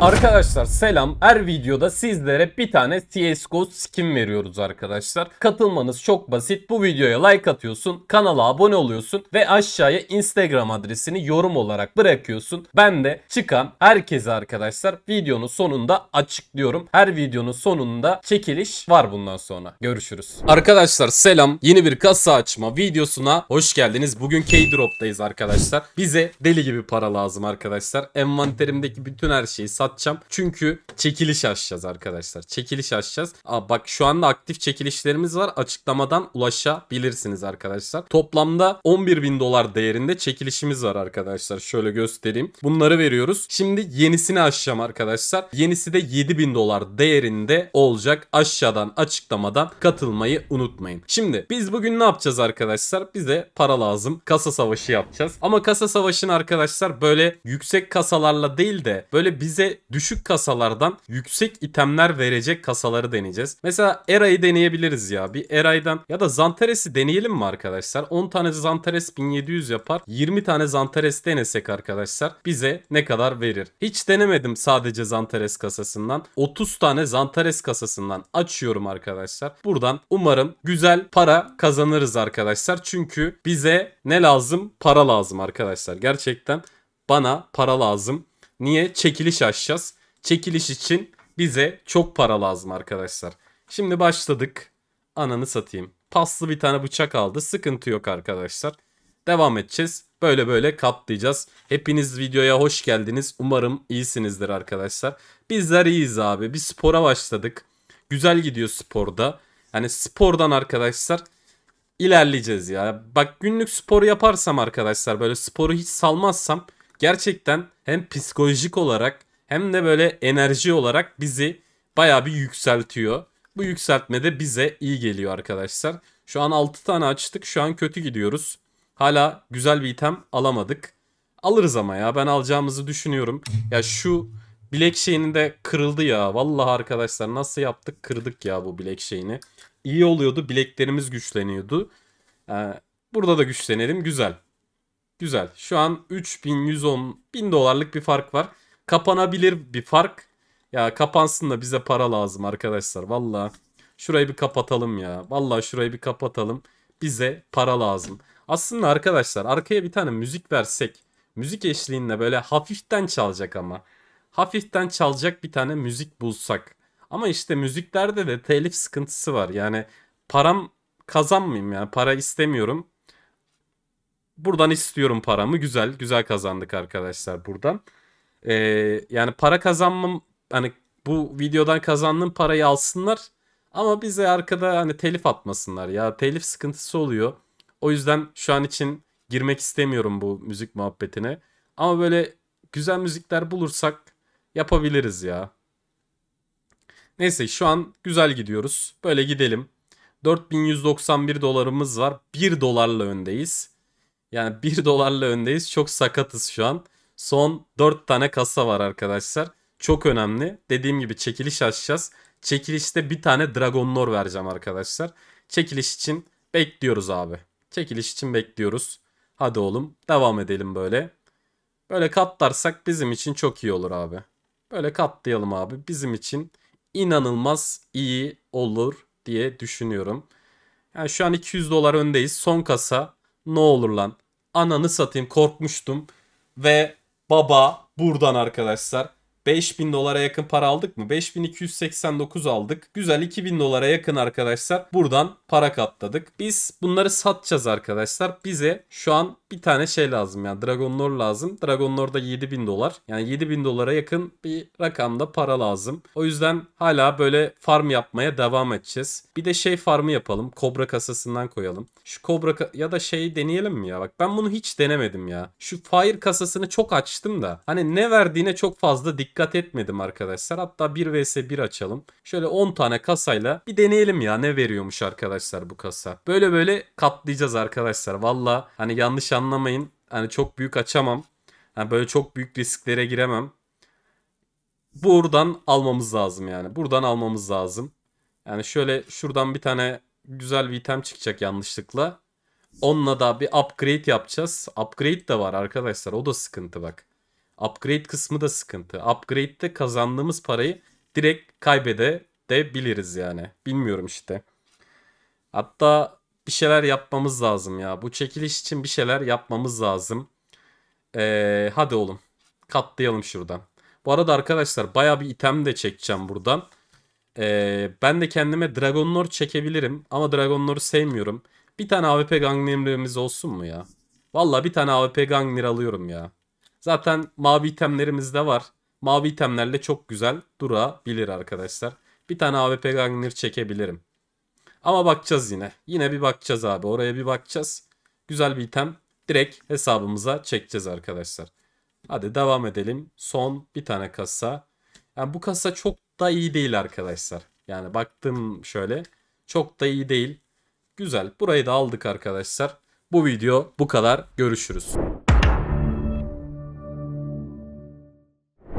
Arkadaşlar selam. Her videoda sizlere bir tane CSGO skin veriyoruz arkadaşlar. Katılmanız çok basit. Bu videoya like atıyorsun, kanala abone oluyorsun ve aşağıya Instagram adresini yorum olarak bırakıyorsun. Ben de çıkan herkese arkadaşlar videonun sonunda açıklıyorum. Her videonun sonunda çekiliş var bundan sonra. Görüşürüz. Arkadaşlar selam. Yeni bir kasa açma videosuna hoş geldiniz. Bugün K-Drop'tayız arkadaşlar. Bize deli gibi para lazım arkadaşlar. Envanterimdeki bütün her şeyi satacağım. Çünkü çekiliş açacağız arkadaşlar. Çekiliş açacağız. Aa, bak şu anda aktif çekilişlerimiz var. Açıklamadan ulaşabilirsiniz arkadaşlar. Toplamda 11 bin dolar değerinde çekilişimiz var arkadaşlar. Şöyle göstereyim. Bunları veriyoruz. Şimdi yenisini açacağım arkadaşlar. Yenisi de 7 bin dolar değerinde olacak. Aşağıdan açıklamadan katılmayı unutmayın. Şimdi biz bugün ne yapacağız arkadaşlar? Bize para lazım. Kasa savaşı yapacağız. Ama kasa savaşını arkadaşlar böyle yüksek kasalarla değil de böyle bize düşük kasalardan yüksek itemler verecek kasaları deneyeceğiz. Mesela Era'yı deneyebiliriz ya. Bir Era'ydan ya da Zantares'i deneyelim mi arkadaşlar? 10 tane Zantares 1700 yapar. 20 tane Zantares denesek arkadaşlar bize ne kadar verir? Hiç denemedim sadece Zantares kasasından. 30 tane Zantares kasasından açıyorum arkadaşlar. Buradan umarım güzel para kazanırız arkadaşlar. Çünkü bize ne lazım? Para lazım arkadaşlar. Gerçekten bana para lazım. Niye? Çekiliş açacağız. Çekiliş için bize çok para lazım arkadaşlar. Şimdi başladık. Ananı satayım. Paslı bir tane bıçak aldı. Sıkıntı yok arkadaşlar. Devam edeceğiz. Böyle böyle katlayacağız. Hepiniz videoya hoş geldiniz. Umarım iyisinizdir arkadaşlar. Bizler iyiyiz abi. Bir spora başladık. Güzel gidiyor sporda. Hani spordan arkadaşlar ilerleyeceğiz ya. Bak günlük sporu yaparsam arkadaşlar böyle sporu hiç salmazsam gerçekten hem psikolojik olarak hem de böyle enerji olarak bizi baya bir yükseltiyor. Bu yükseltme de bize iyi geliyor arkadaşlar. Şu an 6 tane açtık. Şu an kötü gidiyoruz. Hala güzel bir item alamadık. Alırız ama ya ben alacağımızı düşünüyorum. Ya şu bilek şeyini de kırıldı ya. Vallahi arkadaşlar nasıl yaptık kırdık ya bu bilek şeyini. İyi oluyordu bileklerimiz güçleniyordu. Ee, burada da güçlenelim güzel. Güzel. Şu an 3110 bin dolarlık bir fark var. Kapanabilir bir fark. Ya kapansın da bize para lazım arkadaşlar. Valla şurayı bir kapatalım ya. Valla şurayı bir kapatalım. Bize para lazım. Aslında arkadaşlar arkaya bir tane müzik versek. Müzik eşliğinde böyle hafiften çalacak ama. Hafiften çalacak bir tane müzik bulsak. Ama işte müziklerde de telif sıkıntısı var. Yani param kazanmayayım yani para istemiyorum. Buradan istiyorum paramı. Güzel. Güzel kazandık arkadaşlar buradan. Ee, yani para kazanmam hani bu videodan kazandığım parayı alsınlar. Ama bize arkada hani telif atmasınlar ya. Telif sıkıntısı oluyor. O yüzden şu an için girmek istemiyorum bu müzik muhabbetine. Ama böyle güzel müzikler bulursak yapabiliriz ya. Neyse şu an güzel gidiyoruz. Böyle gidelim. 4191 dolarımız var. 1 dolarla öndeyiz. Yani 1 dolarla öndeyiz. Çok sakatız şu an. Son 4 tane kasa var arkadaşlar. Çok önemli. Dediğim gibi çekiliş açacağız. Çekilişte bir tane Dragon Lore vereceğim arkadaşlar. Çekiliş için bekliyoruz abi. Çekiliş için bekliyoruz. Hadi oğlum devam edelim böyle. Böyle katlarsak bizim için çok iyi olur abi. Böyle katlayalım abi. Bizim için inanılmaz iyi olur diye düşünüyorum. Yani şu an 200 dolar öndeyiz. Son kasa ne olur lan ananı satayım korkmuştum. Ve baba buradan arkadaşlar 5000 dolara yakın para aldık mı? 5289 aldık. Güzel 2000 dolara yakın arkadaşlar. Buradan para katladık. Biz bunları satacağız arkadaşlar. Bize şu an bir tane şey lazım yani Dragon lazım. Dragon da 7000 dolar. Yani 7000 dolara yakın bir rakamda para lazım. O yüzden hala böyle farm yapmaya devam edeceğiz. Bir de şey farmı yapalım. Kobra kasasından koyalım. Şu kobra ya da şeyi deneyelim mi ya? Bak ben bunu hiç denemedim ya. Şu fire kasasını çok açtım da. Hani ne verdiğine çok fazla dik dikkat etmedim arkadaşlar. Hatta 1 vs 1 açalım. Şöyle 10 tane kasayla bir deneyelim ya ne veriyormuş arkadaşlar bu kasa. Böyle böyle katlayacağız arkadaşlar. Valla hani yanlış anlamayın. Hani çok büyük açamam. Yani böyle çok büyük risklere giremem. Buradan almamız lazım yani. Buradan almamız lazım. Yani şöyle şuradan bir tane güzel bir item çıkacak yanlışlıkla. Onunla da bir upgrade yapacağız. Upgrade de var arkadaşlar. O da sıkıntı bak. Upgrade kısmı da sıkıntı. Upgrade'de kazandığımız parayı direkt kaybede de biliriz yani. Bilmiyorum işte. Hatta bir şeyler yapmamız lazım ya. Bu çekiliş için bir şeyler yapmamız lazım. Ee, hadi oğlum. Katlayalım şuradan. Bu arada arkadaşlar baya bir item de çekeceğim buradan. Ee, ben de kendime Dragon Lord çekebilirim. Ama Dragon Lord'u sevmiyorum. Bir tane AWP Gangnir'imiz olsun mu ya? Valla bir tane AWP Gangnir alıyorum ya. Zaten mavi itemlerimiz de var. Mavi itemlerle çok güzel durabilir arkadaşlar. Bir tane AWP Gangner çekebilirim. Ama bakacağız yine. Yine bir bakacağız abi. Oraya bir bakacağız. Güzel bir item. Direkt hesabımıza çekeceğiz arkadaşlar. Hadi devam edelim. Son bir tane kasa. Yani bu kasa çok da iyi değil arkadaşlar. Yani baktım şöyle. Çok da iyi değil. Güzel. Burayı da aldık arkadaşlar. Bu video bu kadar. Görüşürüz.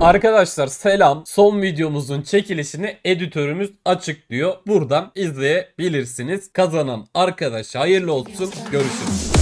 Arkadaşlar selam. Son videomuzun çekilişini editörümüz açık diyor. Buradan izleyebilirsiniz. Kazanan arkadaş hayırlı olsun. Görüşürüz.